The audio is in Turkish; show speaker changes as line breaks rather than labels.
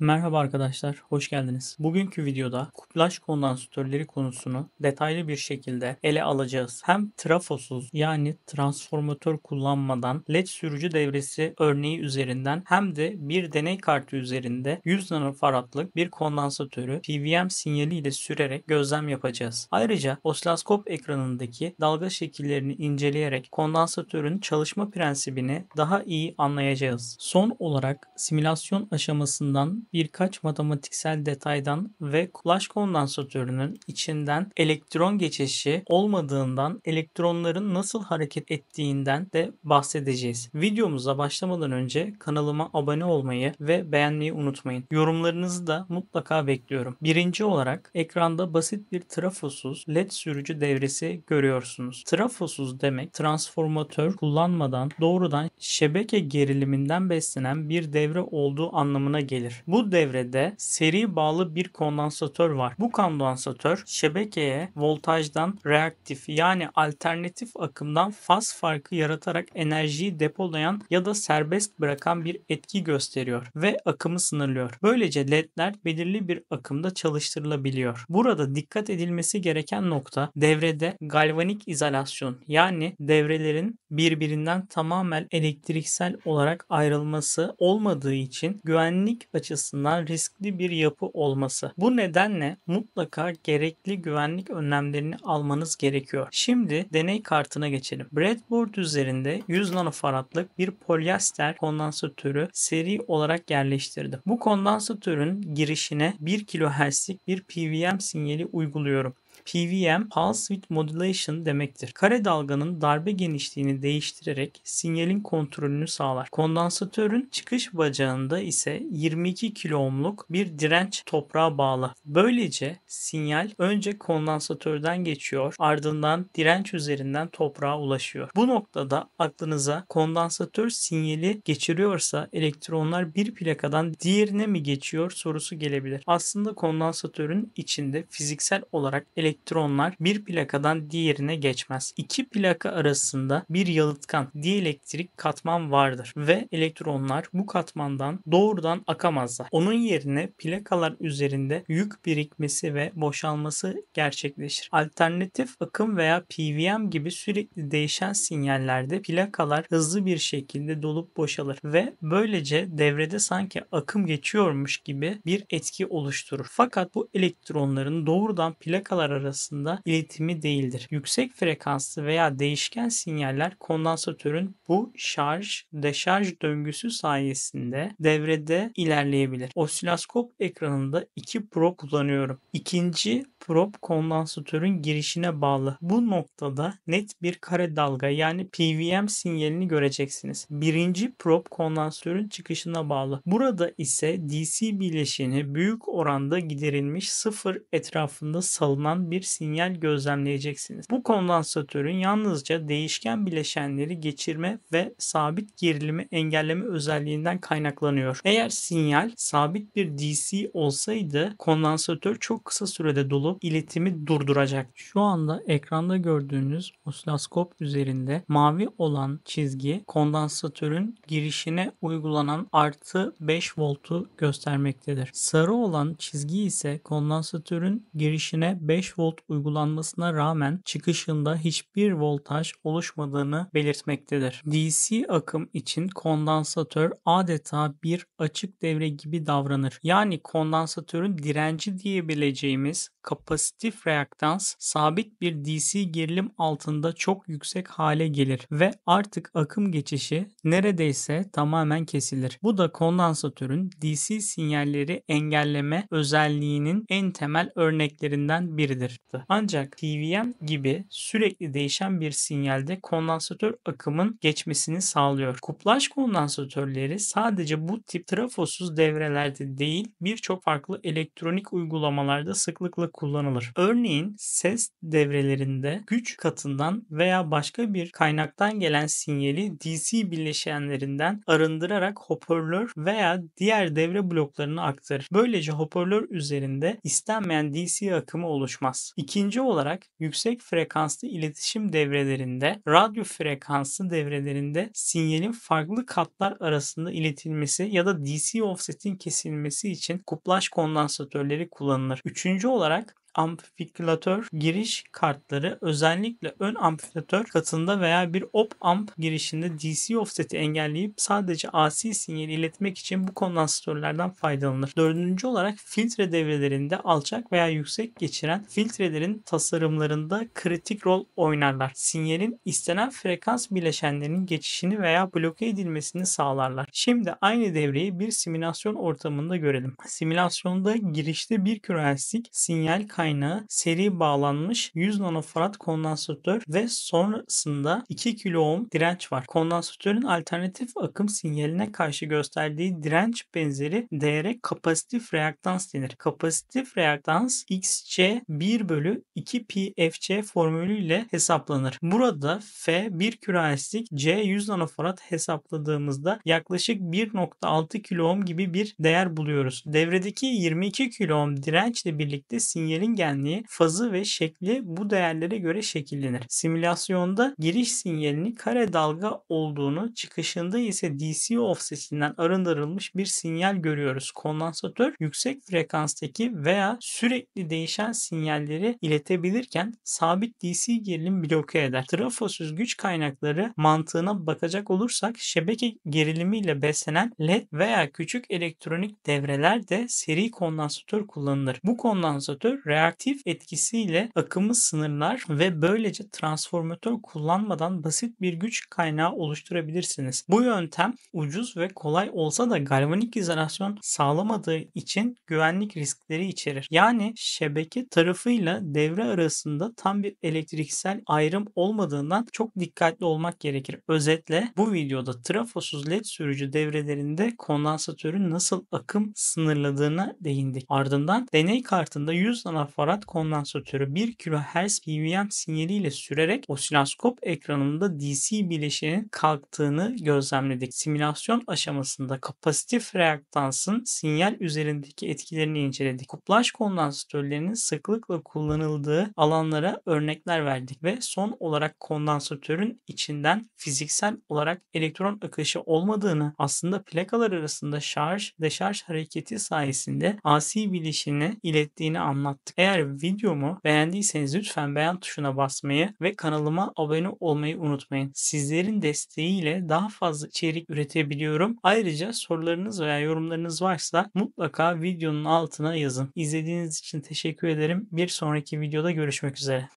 Merhaba arkadaşlar, hoş geldiniz. Bugünkü videoda kuplaj kondansatörleri konusunu detaylı bir şekilde ele alacağız. Hem trafosuz yani transformatör kullanmadan led sürücü devresi örneği üzerinden hem de bir deney kartı üzerinde 100 nanofaradlık bir kondansatörü PWM sinyali ile sürerek gözlem yapacağız. Ayrıca osiloskop ekranındaki dalga şekillerini inceleyerek kondansatörün çalışma prensibini daha iyi anlayacağız. Son olarak simülasyon aşamasından birkaç matematiksel detaydan ve kulaş kondansatörünün içinden elektron geçişi olmadığından elektronların nasıl hareket ettiğinden de bahsedeceğiz. Videomuza başlamadan önce kanalıma abone olmayı ve beğenmeyi unutmayın. Yorumlarınızı da mutlaka bekliyorum. Birinci olarak ekranda basit bir trafosuz led sürücü devresi görüyorsunuz. Trafosuz demek transformatör kullanmadan doğrudan şebeke geriliminden beslenen bir devre olduğu anlamına gelir. Bu bu devrede seri bağlı bir kondansatör var. Bu kondansatör şebekeye voltajdan reaktif yani alternatif akımdan faz farkı yaratarak enerjiyi depolayan ya da serbest bırakan bir etki gösteriyor ve akımı sınırlıyor. Böylece ledler belirli bir akımda çalıştırılabiliyor. Burada dikkat edilmesi gereken nokta devrede galvanik izolasyon yani devrelerin birbirinden tamamen elektriksel olarak ayrılması olmadığı için güvenlik açısından açısından riskli bir yapı olması. Bu nedenle mutlaka gerekli güvenlik önlemlerini almanız gerekiyor. Şimdi deney kartına geçelim. Breadboard üzerinde 100 nanofaradlık bir polyester kondansatörü seri olarak yerleştirdim. Bu kondansatörün girişine 1 kHz'lik bir PWM sinyali uyguluyorum. PVM Pulse Width Modulation demektir. Kare dalganın darbe genişliğini değiştirerek sinyalin kontrolünü sağlar. Kondansatörün çıkış bacağında ise 22 kilo ohmluk bir direnç toprağa bağlı. Böylece sinyal önce kondansatörden geçiyor ardından direnç üzerinden toprağa ulaşıyor. Bu noktada aklınıza kondansatör sinyali geçiriyorsa elektronlar bir plakadan diğerine mi geçiyor sorusu gelebilir. Aslında kondansatörün içinde fiziksel olarak elektronlar elektronlar bir plakadan diğerine geçmez. İki plaka arasında bir yalıtkan dielektrik katman vardır ve elektronlar bu katmandan doğrudan akamazlar. Onun yerine plakalar üzerinde yük birikmesi ve boşalması gerçekleşir. Alternatif akım veya PWM gibi sürekli değişen sinyallerde plakalar hızlı bir şekilde dolup boşalır ve böylece devrede sanki akım geçiyormuş gibi bir etki oluşturur. Fakat bu elektronların doğrudan plakalar arasında iletimi değildir. Yüksek frekanslı veya değişken sinyaller kondansatörün bu şarj deşarj döngüsü sayesinde devrede ilerleyebilir. Osiloskop ekranında iki prob kullanıyorum. İkinci prop kondansatörün girişine bağlı. Bu noktada net bir kare dalga yani PVM sinyalini göreceksiniz. Birinci prop kondansatörün çıkışına bağlı. Burada ise DC bileşeni büyük oranda giderilmiş sıfır etrafında salınan bir sinyal gözlemleyeceksiniz. Bu kondansatörün yalnızca değişken bileşenleri geçirme ve sabit gerilimi engelleme özelliğinden kaynaklanıyor. Eğer sinyal sabit bir DC olsaydı kondansatör çok kısa sürede dolup iletimi durduracak. Şu anda ekranda gördüğünüz osiloskop üzerinde mavi olan çizgi kondansatörün girişine uygulanan artı 5 voltu göstermektedir. Sarı olan çizgi ise kondansatörün girişine 5 volt uygulanmasına rağmen çıkışında hiçbir voltaj oluşmadığını belirtmektedir. DC akım için kondansatör adeta bir açık devre gibi davranır. Yani kondansatörün direnci diyebileceğimiz kapı pasitif reaktans sabit bir DC gerilim altında çok yüksek hale gelir ve artık akım geçişi neredeyse tamamen kesilir. Bu da kondansatörün DC sinyalleri engelleme özelliğinin en temel örneklerinden biridir. Ancak TVM gibi sürekli değişen bir sinyalde kondansatör akımın geçmesini sağlıyor. Kuplaş kondansatörleri sadece bu tip trafosuz devrelerde değil birçok farklı elektronik uygulamalarda sıklıkla kullanılıyor kullanılır. Örneğin ses devrelerinde güç katından veya başka bir kaynaktan gelen sinyali DC bileşenlerinden arındırarak hoparlör veya diğer devre bloklarını aktarır. Böylece hoparlör üzerinde istenmeyen DC akımı oluşmaz. İkinci olarak yüksek frekanslı iletişim devrelerinde radyo frekanslı devrelerinde sinyalin farklı katlar arasında iletilmesi ya da DC offset'in kesilmesi için kuplaş kondansatörleri kullanılır. Üçüncü olarak amplifikatör giriş kartları özellikle ön amplifikatör katında veya bir op amp girişinde DC offset'i engelleyip sadece AC sinyali iletmek için bu kondansatörlerden faydalanır. Dördüncü olarak filtre devrelerinde alçak veya yüksek geçiren filtrelerin tasarımlarında kritik rol oynarlar. Sinyalin istenen frekans bileşenlerinin geçişini veya bloke edilmesini sağlarlar. Şimdi aynı devreyi bir simülasyon ortamında görelim. Simülasyonda girişte bir kürenslik sinyal kaynağı kaynağı seri bağlanmış 100 nanofarad kondansatör ve sonrasında 2 kilo ohm direnç var. Kondansatörün alternatif akım sinyaline karşı gösterdiği direnç benzeri değere kapasitif reaktans denir. Kapasitif reaktans XC 1 bölü 2 PFC formülüyle hesaplanır. Burada F 1 küreslik C 100 nanofarad hesapladığımızda yaklaşık 1.6 kilo ohm gibi bir değer buluyoruz. Devredeki 22 kilo ohm dirençle birlikte sinyalin geçingenliği, fazı ve şekli bu değerlere göre şekillenir. Simülasyonda giriş sinyalini kare dalga olduğunu, çıkışında ise DC offsetinden arındırılmış bir sinyal görüyoruz. Kondansatör yüksek frekanstaki veya sürekli değişen sinyalleri iletebilirken sabit DC gerilim bloke eder. Trafosuz güç kaynakları mantığına bakacak olursak şebeke gerilimiyle beslenen LED veya küçük elektronik devreler de seri kondansatör kullanılır. Bu kondansatör reaktif etkisiyle akımı sınırlar ve böylece transformatör kullanmadan basit bir güç kaynağı oluşturabilirsiniz. Bu yöntem ucuz ve kolay olsa da galvanik izolasyon sağlamadığı için güvenlik riskleri içerir. Yani şebeke tarafıyla devre arasında tam bir elektriksel ayrım olmadığından çok dikkatli olmak gerekir. Özetle bu videoda trafosuz led sürücü devrelerinde kondansatörün nasıl akım sınırladığına değindik. Ardından deney kartında 100 ana farad kondansatörü 1 kHz PWM sinyaliyle sürerek osiloskop ekranında DC bileşenin kalktığını gözlemledik. Simülasyon aşamasında kapasitif reaktansın sinyal üzerindeki etkilerini inceledik. Kuplaş kondansatörlerinin sıklıkla kullanıldığı alanlara örnekler verdik ve son olarak kondansatörün içinden fiziksel olarak elektron akışı olmadığını aslında plakalar arasında şarj deşarj hareketi sayesinde AC bileşini ilettiğini anlattık. Eğer videomu beğendiyseniz lütfen beğen tuşuna basmayı ve kanalıma abone olmayı unutmayın. Sizlerin desteğiyle daha fazla içerik üretebiliyorum. Ayrıca sorularınız veya yorumlarınız varsa mutlaka videonun altına yazın. İzlediğiniz için teşekkür ederim. Bir sonraki videoda görüşmek üzere.